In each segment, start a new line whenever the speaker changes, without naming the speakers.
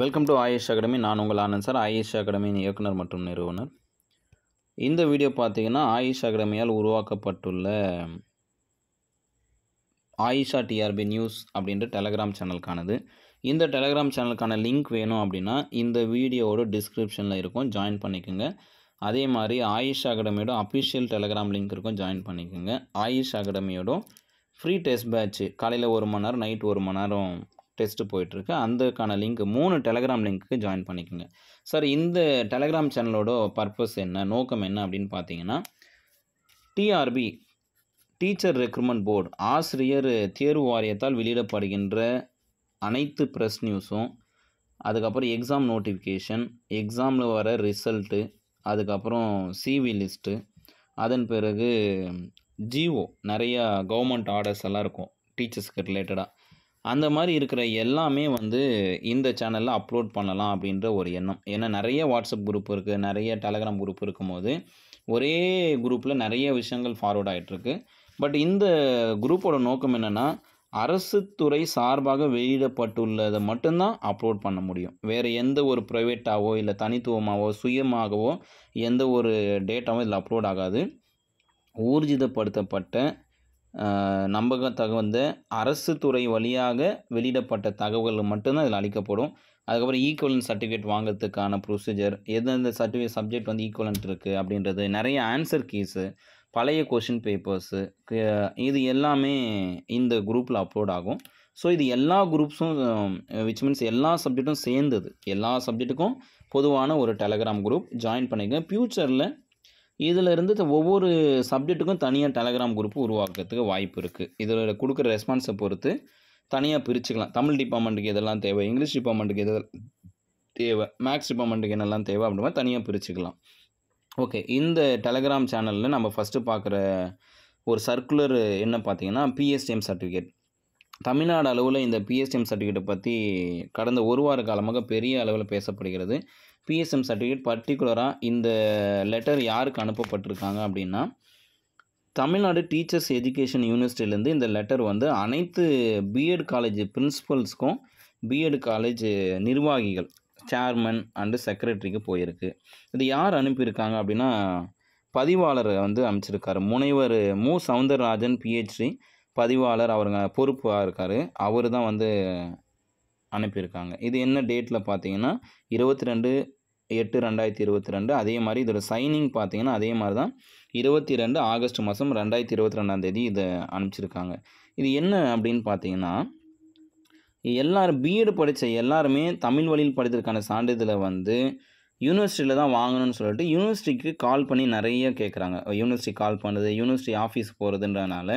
welcome to AYUSH academy நான் உங்கள் Anand sir AYUSH அகாடமியின் இயக்குனர் மற்றும் நிறுவனர் இந்த வீடியோ பார்த்தீங்கன்னா ஆயுஷ் அகாடமியால் உருவாக்கப்பட்டுள்ள ஆயிஷா டிஆர்பி நியூஸ் அப்படின்ற டெலகிராம் சேனலுக்கானது இந்த டெலகிராம் சேனலுக்கான லிங்க் வேணும் அப்படின்னா இந்த வீடியோவோட டிஸ்கிரிப்ஷனில் இருக்கும் ஜாயின் பண்ணிக்கோங்க அதே மாதிரி ஆயுஷ் அகாடமியோட அஃபிஷியல் டெலகிராம் லிங்க் இருக்கும் ஜாயின் பண்ணிக்கோங்க ஆயுஷ் அகாடமியோட ஃப்ரீ டெஸ்ட் பேட்ச் காலையில் ஒரு மணி நேரம் நைட் ஒரு மணி நேரம் டெஸ்ட்டு போயிட்டுருக்கு அதுக்கான லிங்க் மூணு டெலகிராம் லிங்க்கு ஜாயின் பண்ணிக்கோங்க சார் இந்த டெலகிராம் சேனலோட பர்பஸ் என்ன நோக்கம் என்ன அப்படின்னு பார்த்தீங்கன்னா டிஆர்பி டீச்சர் ரெக்ரூட்மெண்ட் போர்டு ஆசிரியர் தேர்வு வாரியத்தால் வெளியிடப்படுகின்ற அனைத்து ப்ரெஸ் நியூஸும் அதுக்கப்புறம் எக்ஸாம் நோட்டிஃபிகேஷன் எக்ஸாமில் வர ரிசல்ட்டு அதுக்கப்புறம் சிவி லிஸ்ட்டு அதன் பிறகு ஜிஓ நிறையா கவர்மெண்ட் ஆர்டர்ஸ் எல்லாம் இருக்கும் டீச்சர்ஸ்க்கு ரிலேட்டடாக அந்த மாதிரி இருக்கிற எல்லாமே வந்து இந்த சேனலில் அப்லோட் பண்ணலாம் அப்படின்ற ஒரு எண்ணம் ஏன்னா நிறைய வாட்ஸ்அப் குரூப் இருக்குது நிறைய டெலகிராம் குரூப் இருக்கும்போது ஒரே குரூப்பில் நிறைய விஷயங்கள் ஃபார்வர்ட் ஆகிட்டுருக்கு பட் இந்த குரூப்போட நோக்கம் என்னென்னா அரசு துறை சார்பாக வெளியிடப்பட்டுள்ளதை மட்டும்தான் அப்லோட் பண்ண முடியும் வேறு எந்த ஒரு ப்ரைவேட்டாவோ இல்லை தனித்துவமாகவோ சுயமாகவோ எந்த ஒரு டேட்டாவோ இதில் அப்லோட் ஆகாது ஊர்ஜிதப்படுத்தப்பட்ட நம்பக தகுந்த அரசு துறை வழியாக வெளியிடப்பட்ட தகவல்கள் மட்டும்தான் இதில் அளிக்கப்படும் அதுக்கப்புறம் ஈக்குவலன் சர்டிஃபிகேட் வாங்குறதுக்கான ப்ரொசீஜர் எந்தெந்த சர்டிஃபிகேட் சப்ஜெக்ட் வந்து ஈக்குவலன்ட் இருக்குது அப்படின்றது நிறைய ஆன்சர் கீஸு பழைய கொஷின் பேப்பர்ஸு இது எல்லாமே இந்த குரூப்பில் அப்லோட் ஆகும் ஸோ இது எல்லா குரூப்ஸும் விச் மீன்ஸ் எல்லா சப்ஜெக்ட்டும் சேர்ந்தது எல்லா சப்ஜெக்ட்டுக்கும் பொதுவான ஒரு டெலகிராம் குரூப் ஜாயின் பண்ணிக்கங்க ஃப்யூச்சரில் இதில் இருந்து ஒவ்வொரு சப்ஜெக்ட்டுக்கும் தனியாக டெலகிராம் குரூப் உருவாக்குறதுக்கு வாய்ப்பு இருக்குது இதில் கொடுக்குற ரெஸ்பான்ஸை பொறுத்து தனியாக பிரிச்சுக்கலாம் தமிழ் டிபார்ட்மெண்ட்டுக்கு இதெல்லாம் தேவை இங்கிலீஷ் டிபார்ட்மெண்ட்டுக்கு இதெல்லாம் தேவை மேக்ஸ் டிபார்ட்மெண்ட்டுக்கு என்னெல்லாம் தேவை அப்படின்னா தனியாக பிரிச்சுக்கலாம் ஓகே இந்த டெலகிராம் சேனலில் நம்ம ஃபஸ்ட்டு பார்க்குற ஒரு சர்க்குலர் என்ன பார்த்தீங்கன்னா பிஎஸ்டிஎம் சர்டிஃபிகேட் தமிழ்நாடு அளவில் இந்த பிஎஸ்டிஎம் சர்டிஃபிகேட்டை பற்றி கடந்த ஒரு வார காலமாக பெரிய அளவில் பேசப்படுகிறது பிஎஸ்எம் சர்டிஃபிகேட் பர்டிகுலராக இந்த லெட்டர் யாருக்கு அனுப்பப்பட்டிருக்காங்க அப்படின்னா தமிழ்நாடு டீச்சர்ஸ் எஜுகேஷன் யூனிவர்சிட்டியிலேருந்து இந்த லெட்டர் வந்து அனைத்து பிஎட் காலேஜ் பிரின்ஸிபல்ஸ்க்கும் பிஎட் காலேஜ் நிர்வாகிகள் சேர்மன் அண்டு செக்ரட்டரிக்கு போயிருக்கு இது யார் அனுப்பியிருக்காங்க அப்படின்னா பதிவாளர் வந்து அமைச்சிருக்காரு முனைவர் மு சவுந்தரராஜன் பிஹெச்டி பதிவாளர் அவருங்க பொறுப்பாக இருக்கார் அவர் தான் வந்து அனுப்பியிருக்காங்க இது என்ன டேட்டில் பார்த்தீங்கன்னா இருபத்தி ரெண்டு எட்டு ரெண்டாயிரத்தி இருபத்தி ரெண்டு அதே மாதிரி இதோட சைனிங் பார்த்தீங்கன்னா அதே மாதிரி தான் இருபத்தி ரெண்டு ஆகஸ்ட் மாதம் ரெண்டாயிரத்தி இருபத்தி ரெண்டாந்தேதி இதை அனுப்பிச்சிருக்காங்க இது என்ன அப்படின்னு பார்த்தீங்கன்னா எல்லோரும் பிஎட் படித்த எல்லாருமே தமிழ் வழியில் படித்ததுக்கான சான்றிதழை வந்து யூனிவர்சிட்டியில் தான் வாங்கணும்னு சொல்லிட்டு யூனிவர்சிட்டிக்கு கால் பண்ணி நிறைய கேட்குறாங்க யூனிவர்சிட்டி கால் பண்ணுறது யூனிவர்சிட்டி ஆஃபீஸ் போகிறதுன்றனால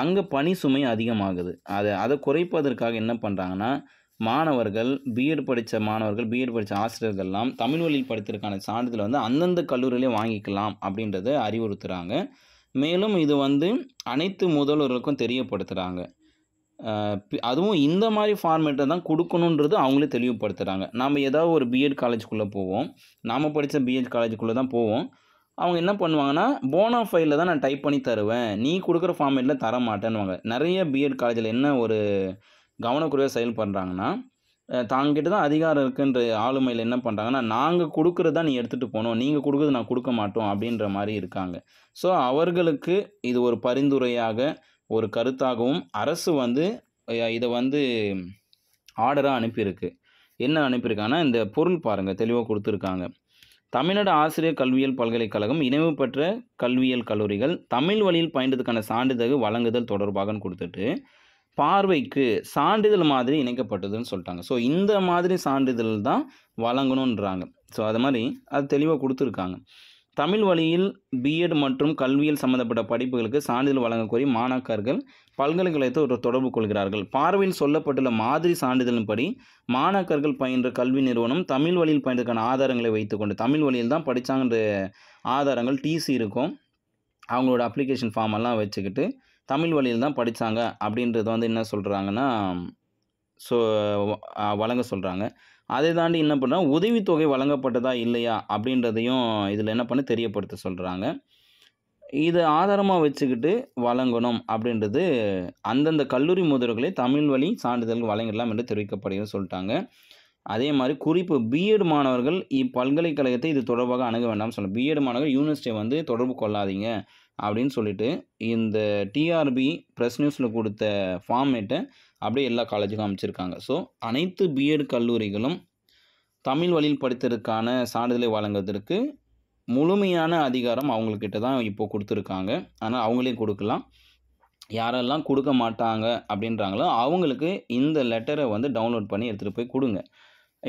அங்கே பனி சுமை அதிகமாகுது அதை அதை குறைப்பதற்காக என்ன பண்ணுறாங்கன்னா மாணவர்கள் பிஎட் படித்த மாணவர்கள் பிஎட் படித்த ஆசிரியர்கள்லாம் தமிழ் வழியில் படித்திருக்கான சான்றிதழ் வந்து அந்தந்த கல்லூரியிலே வாங்கிக்கலாம் அப்படின்றத அறிவுறுத்துகிறாங்க மேலும் இது வந்து அனைத்து முதல்வர்களுக்கும் தெரியப்படுத்துகிறாங்க அதுவும் இந்த மாதிரி ஃபார்மேட்டை தான் கொடுக்கணுன்றது அவங்களே தெளிவுபடுத்துகிறாங்க நாம் ஏதாவது ஒரு பிஎட் காலேஜுக்குள்ளே போவோம் நாம் படித்த பிஎட் காலேஜுக்குள்ளே தான் போவோம் அவங்க என்ன பண்ணுவாங்கன்னா போனா ஃபைலில் தான் நான் டைப் பண்ணி தருவேன் நீ கொடுக்குற ஃபார்மேட்டில் தர மாட்டேன்னுவாங்க நிறைய பிஎட் காலேஜில் என்ன ஒரு கவனக்குறைவாக செயல் பண்ணுறாங்கன்னா தாங்கிட்ட தான் அதிகாரம் இருக்குன்ற ஆளுமையில் என்ன பண்ணுறாங்கன்னா நாங்கள் தான் நீ எடுத்துகிட்டு போகணும் நீங்கள் கொடுக்குறது நான் கொடுக்க மாட்டோம் அப்படின்ற மாதிரி இருக்காங்க ஸோ அவர்களுக்கு இது ஒரு பரிந்துரையாக ஒரு கருத்தாகவும் அரசு வந்து இதை வந்து ஆர்டராக அனுப்பியிருக்கு என்ன அனுப்பியிருக்காங்கன்னா இந்த பொருள் பாருங்கள் தெளிவாக கொடுத்துருக்காங்க தமிழ்நாடு ஆசிரியர் கல்வியியல் பல்கலைக்கழகம் இணைவு பெற்ற கல்வியியல் கல்லூரிகள் தமிழ் வழியில் பயின்றதுக்கான சான்றிதழ் வழங்குதல் தொடர்பாகன்னு கொடுத்துட்டு பார்வைக்கு சான்றிதழ் மாதிரி இணைக்கப்பட்டதுன்னு சொல்லிட்டாங்க ஸோ இந்த மாதிரி சான்றிதழ் தான் வழங்கணுன்றாங்க ஸோ அது மாதிரி அது தெளிவாக கொடுத்துருக்காங்க தமிழ் வழியில் பிஎட் மற்றும் கல்வியில் சம்மந்தப்பட்ட படிப்புகளுக்கு சான்றிதழ் வழங்கக்கோரி மாணாக்கர்கள் பல்கலைக்கழகத்தை ஒரு தொடர்பு கொள்கிறார்கள் பார்வையில் சொல்லப்பட்டுள்ள மாதிரி சான்றிதழின்படி மாணாக்கர்கள் பயின்ற கல்வி நிறுவனம் தமிழ் வழியில் பயின்றதுக்கான ஆதாரங்களை வைத்துக்கொண்டு தமிழ் வழியில் தான் படித்தாங்கன்ற ஆதாரங்கள் டிசி இருக்கும் அவங்களோட அப்ளிகேஷன் ஃபார்ம் எல்லாம் வச்சுக்கிட்டு தமிழ் வழியில் தான் படித்தாங்க அப்படின்றத வந்து என்ன சொல்கிறாங்கன்னா ஸோ வழங்க சொல்கிறாங்க அதை தாண்டி என்ன பண்ணுறாங்க உதவித்தொகை வழங்கப்பட்டதா இல்லையா அப்படின்றதையும் இதில் என்ன பண்ணி தெரியப்படுத்த சொல்கிறாங்க இதை ஆதாரமாக வச்சுக்கிட்டு வழங்கணும் அப்படின்றது அந்தந்த கல்லூரி முதல்வர்களை தமிழ் வழி சான்றிதழ்கள் வழங்கிடலாம் என்று தெரிவிக்கப்படுகிறது சொல்லிட்டாங்க அதே மாதிரி குறிப்பு பிஎட் மாணவர்கள் இப்பல்கலைக்கழகத்தை இது தொடர்பாக அணுக வேண்டாம்னு சொல்லணும் பிஎட் மாணவர்கள் யூனிவர்சிட்டியை வந்து தொடர்பு கொள்ளாதீங்க அப்படின்னு சொல்லிட்டு இந்த டிஆர்பி ப்ரெஸ் நியூஸில் கொடுத்த ஃபார்மேட்டை அப்படியே எல்லா காலேஜுக்கும் அமைச்சிருக்காங்க ஸோ அனைத்து பிஎட் கல்லூரிகளும் தமிழ் வழியில் படித்ததற்கான சான்றிதழை வழங்குவதற்கு முழுமையான அதிகாரம் அவங்கக்கிட்ட தான் இப்போது கொடுத்துருக்காங்க ஆனால் அவங்களே கொடுக்கலாம் யாரெல்லாம் கொடுக்க மாட்டாங்க அப்படின்றாங்களோ அவங்களுக்கு இந்த லெட்டரை வந்து டவுன்லோட் பண்ணி எடுத்துகிட்டு போய் கொடுங்க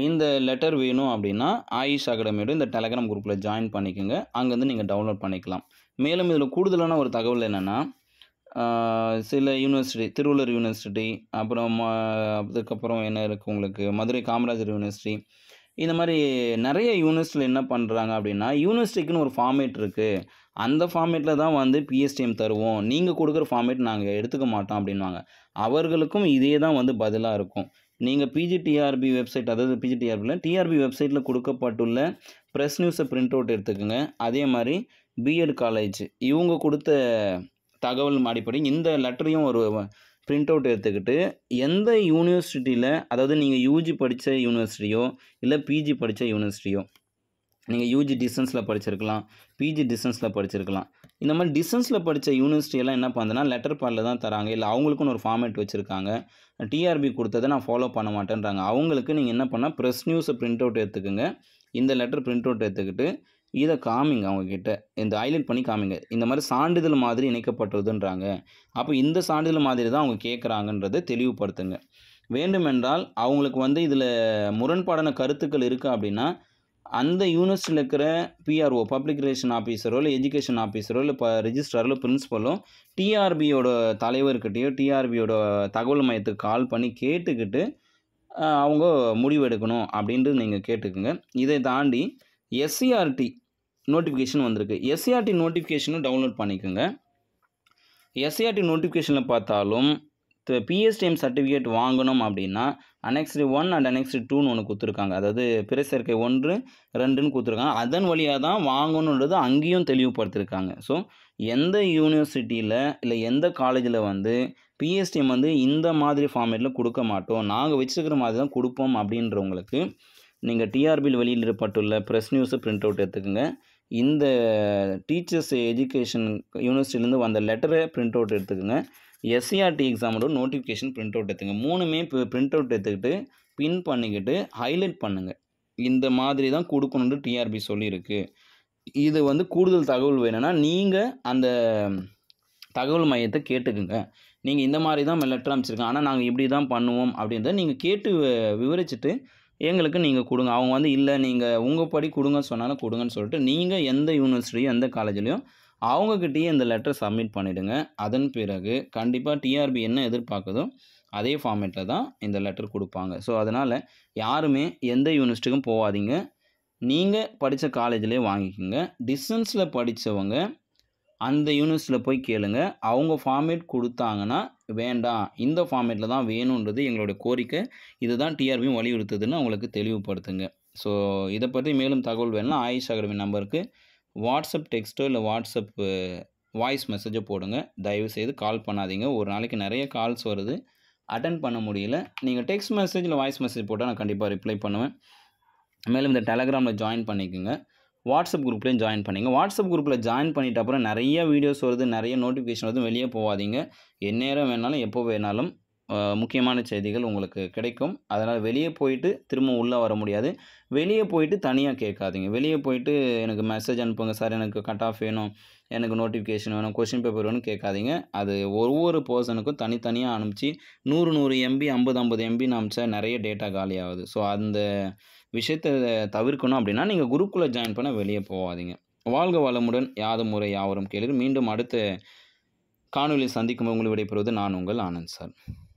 இந்த லெட்டர் வேணும் அப்படின்னா ஆயுஷ் அகாடமியோட இந்த டெலகிராம் குரூப்பில் ஜாயின் பண்ணிக்கோங்க அங்கேருந்து நீங்கள் டவுன்லோட் பண்ணிக்கலாம் மேலும் இதில் கூடுதலான ஒரு தகவல் என்னென்னா சில யூனிவர்சிட்டி திருவள்ளூர் யூனிவர்சிட்டி அப்புறம் அதுக்கப்புறம் என்ன இருக்குது உங்களுக்கு மதுரை காமராஜர் யூனிவர்சிட்டி இந்த மாதிரி நிறைய யூனிவர்சிட்டியில் என்ன பண்ணுறாங்க அப்படின்னா யூனிவர்சிட்டிக்குன்னு ஒரு ஃபார்மேட் இருக்குது அந்த ஃபார்மேட்டில் தான் வந்து பிஎஸ்டிஎம் தருவோம் நீங்கள் கொடுக்குற ஃபார்மேட் நாங்கள் எடுத்துக்க மாட்டோம் அப்படின்வாங்க அவர்களுக்கும் இதே தான் வந்து பதிலாக இருக்கும் நீங்கள் பிஜிடிஆர்பி வெப்சைட் அதாவது பிஜிடிஆர்பியில் டிஆர்பி வெப்சைட்டில் கொடுக்கப்பட்டுள்ள ப்ரெஸ் நியூஸை பிரிண்ட் அவுட் எடுத்துக்கோங்க அதே மாதிரி பிஎட் காலேஜ் இவங்க கொடுத்த தகவல் அடிப்படையும் இந்த லெட்டரையும் ஒரு பிரிண்ட் அவுட் எடுத்துக்கிட்டு எந்த யூனிவர்சிட்டியில் அதாவது நீங்கள் யூஜி படித்த யூனிவர்சிட்டியோ இல்லை பிஜி படித்த யூனிவர்சிட்டியோ நீங்கள் யூஜி டிஸ்டன்ஸில் படிச்சிருக்கலாம் பிஜி டிஸ்டன்ஸில் படிச்சிருக்கலாம் இந்த மாதிரி டிஸ்டன்ஸில் படித்த யூனிவர்சிட்டியெல்லாம் என்ன பண்ணுதுன்னா லெட்டர் பேடில் தான் தராங்க இல்லை அவங்களுக்குன்னு ஒரு ஃபார்மேட் வச்சுருக்காங்க டிஆர்பி கொடுத்ததை நான் ஃபாலோ பண்ண மாட்டேன்றாங்க அவங்களுக்கு நீங்கள் என்ன பண்ணால் ப்ரெஸ் நியூஸை ப்ரிண்ட் அவுட் எடுத்துக்கோங்க இந்த லெட்டர் பிரிண்ட் அவுட் எடுத்துக்கிட்டு இதை காமிங்க அவங்கக்கிட்ட இந்த ஹைலைட் பண்ணி காமிங்க இந்த மாதிரி சான்றிதழ் மாதிரி இணைக்கப்பட்டதுன்றாங்க அப்போ இந்த சான்றிதழ் மாதிரி தான் அவங்க கேட்குறாங்கன்றதை தெளிவுபடுத்துங்க வேண்டுமென்றால் அவங்களுக்கு வந்து இதில் முரண்பாடான கருத்துக்கள் இருக்குது அப்படின்னா அந்த யூனிவர்சிட்டியில் இருக்கிற பிஆர்ஓ பப்ளிக் ரிலேஷன் ஆஃபீஸரோ இல்லை எஜுகேஷன் ஆஃபீஸரோ இல்லை இப்போ ரிஜிஸ்ட்ராரோ பிரின்ஸிபலோ டிஆர்பியோட தலைவர்கிட்டையோ டிஆர்பியோட தகவல் மையத்துக்கு கால் பண்ணி கேட்டுக்கிட்டு அவங்க முடிவு எடுக்கணும் அப்படின்ட்டு நீங்கள் கேட்டுக்கோங்க இதை தாண்டி எஸ்சிஆர்டி நோட்டிஃபிகேஷன் வந்திருக்கு எஸ்சிஆர்டி நோட்டிஃபிகேஷனும் டவுன்லோட் பண்ணிக்கோங்க எஸ்சிஆர்டி நோட்டிஃபிகேஷனில் பார்த்தாலும் பிஎஸ்டிஎம் சர்டிஃபிகேட் வாங்கணும் அப்படின்னா அனெக்ஸ்டு ஒன் அண்ட் அனெக்ஸ்டு டூன்னு ஒன்று கொடுத்துருக்காங்க அதாவது பிறசேர்க்கை ஒன்று ரெண்டுன்னு கொடுத்துருக்காங்க அதன் வழியாக தான் வாங்கணுன்றது அங்கேயும் தெளிவுபடுத்திருக்காங்க ஸோ எந்த யூனிவர்சிட்டியில் இல்லை எந்த காலேஜில் வந்து பிஎஸ்டிஎம் வந்து இந்த மாதிரி ஃபார்மேட்டில் கொடுக்க மாட்டோம் நாங்கள் வச்சுருக்கிற மாதிரி தான் கொடுப்போம் அப்படின்றவங்களுக்கு நீங்கள் டிஆர்பியில் வெளியிடப்பட்டுள்ள ப்ரெஸ் நியூஸு பிரிண்ட் அவுட் எடுத்துக்கோங்க இந்த டீச்சர்ஸ் எஜுகேஷன் யூனிவர்சிட்டிலேருந்து வந்த லெட்டரை பிரிண்ட் அவுட் எடுத்துக்கோங்க எஸ்சிஆர்டி எக்ஸாமோட நோட்டிஃபிகேஷன் பிரிண்ட் அவுட் எடுத்துங்க மூணுமே இப்போ பிரிண்ட் அவுட் எடுத்துக்கிட்டு பின் பண்ணிக்கிட்டு ஹைலைட் பண்ணுங்கள் இந்த மாதிரி தான் கொடுக்கணுன்ட்டு டிஆர்பி சொல்லியிருக்கு இது வந்து கூடுதல் தகவல் வேணும்னா நீங்கள் அந்த தகவல் மையத்தை கேட்டுக்குங்க நீங்கள் இந்த மாதிரி தான் லெட்டர் அமைச்சிருக்கோம் ஆனால் நாங்கள் இப்படி தான் பண்ணுவோம் அப்படின்றத நீங்கள் கேட்டு விவரிச்சுட்டு எங்களுக்கு நீங்கள் கொடுங்க அவங்க வந்து இல்லை நீங்கள் உங்கள் படி கொடுங்க சொன்னாலும் கொடுங்கன்னு சொல்லிட்டு நீங்கள் எந்த யூனிவர்சிட்டியும் எந்த காலேஜ்லேயும் அவங்கக்கிட்டேயே இந்த லெட்டர் சப்மிட் பண்ணிவிடுங்க அதன் பிறகு கண்டிப்பாக டிஆர்பி என்ன எதிர்பார்க்குதோ அதே ஃபார்மேட்டில் தான் இந்த லெட்டர் கொடுப்பாங்க ஸோ அதனால் யாருமே எந்த யூனிவர்சிட்டிக்கும் போகாதீங்க நீங்கள் படித்த காலேஜ்லேயே வாங்கிக்கோங்க டிஸ்டன்ஸில் படித்தவங்க அந்த யூனிவர்சிட்டியில் போய் கேளுங்க அவங்க ஃபார்மேட் கொடுத்தாங்கன்னா வேண்டாம் இந்த ஃபார்மேட்டில் தான் வேணுன்றது எங்களுடைய கோரிக்கை இதுதான் டிஆர்பியும் வலியுறுத்துதுன்னு அவங்களுக்கு தெளிவுபடுத்துங்க ஸோ இதை பற்றி மேலும் தகவல் வேணும்னா ஆயுஷ் அகடமி நம்பருக்கு வாட்ஸ்அப் டெக்ஸ்ட்டோ இல்லை வாட்ஸ்அப்பு வாய்ஸ் மெசேஜோ போடுங்க தயவுசெய்து கால் பண்ணாதீங்க ஒரு நாளைக்கு நிறைய கால்ஸ் வருது அட்டன் பண்ண முடியல நீங்கள் டெக்ஸ்ட் மெசேஜ் இல்லை வாய்ஸ் மெசேஜ் போட்டால் நான் கண்டிப்பாக ரிப்ளை பண்ணுவேன் மேலும் இந்த டெலகிராமில் ஜாயின் பண்ணிக்கோங்க வாட்ஸ்அப் குரூப்லேயும் ஜாயின் பண்ணிங்க வாட்ஸ்அப் குரூப்பில் ஜாயின் பண்ணிட்ட அப்புறம் நிறைய வீடியோஸ் வருது நிறைய நோட்டிஃபிகேஷன் வருது வெளியே போகாதீங்க எந்நேரம் வேணாலும் எப்போ வேணாலும் முக்கியமான செய்திகள் உங்களுக்கு கிடைக்கும் அதனால் வெளியே போயிட்டு திரும்ப உள்ளே வர முடியாது வெளியே போயிட்டு தனியாக கேட்காதீங்க வெளியே போயிட்டு எனக்கு மெசேஜ் அனுப்புங்க சார் எனக்கு கட் ஆஃப் வேணும் எனக்கு நோட்டிஃபிகேஷன் வேணும் கொஷின் பேப்பர் வேணும் கேட்காதீங்க அது ஒவ்வொரு பர்சனுக்கும் தனித்தனியாக அனுப்பிச்சு நூறு நூறு எம்பி ஐம்பது ஐம்பது எம்பின்னு அனுப்பிச்சா நிறைய டேட்டா காலி ஆகுது ஸோ அந்த விஷயத்தை தவிர்க்கணும் அப்படின்னா நீங்கள் குரூப்குள்ளே ஜாயின் பண்ண வெளியே போகாதீங்க வாழ்க வளமுடன் யாத முறை யாவரும் கேளு மீண்டும் அடுத்த காணொலியில் சந்திக்கும் உங்களை விடைபெறுவது நான் உங்கள் ஆனந்த் சார்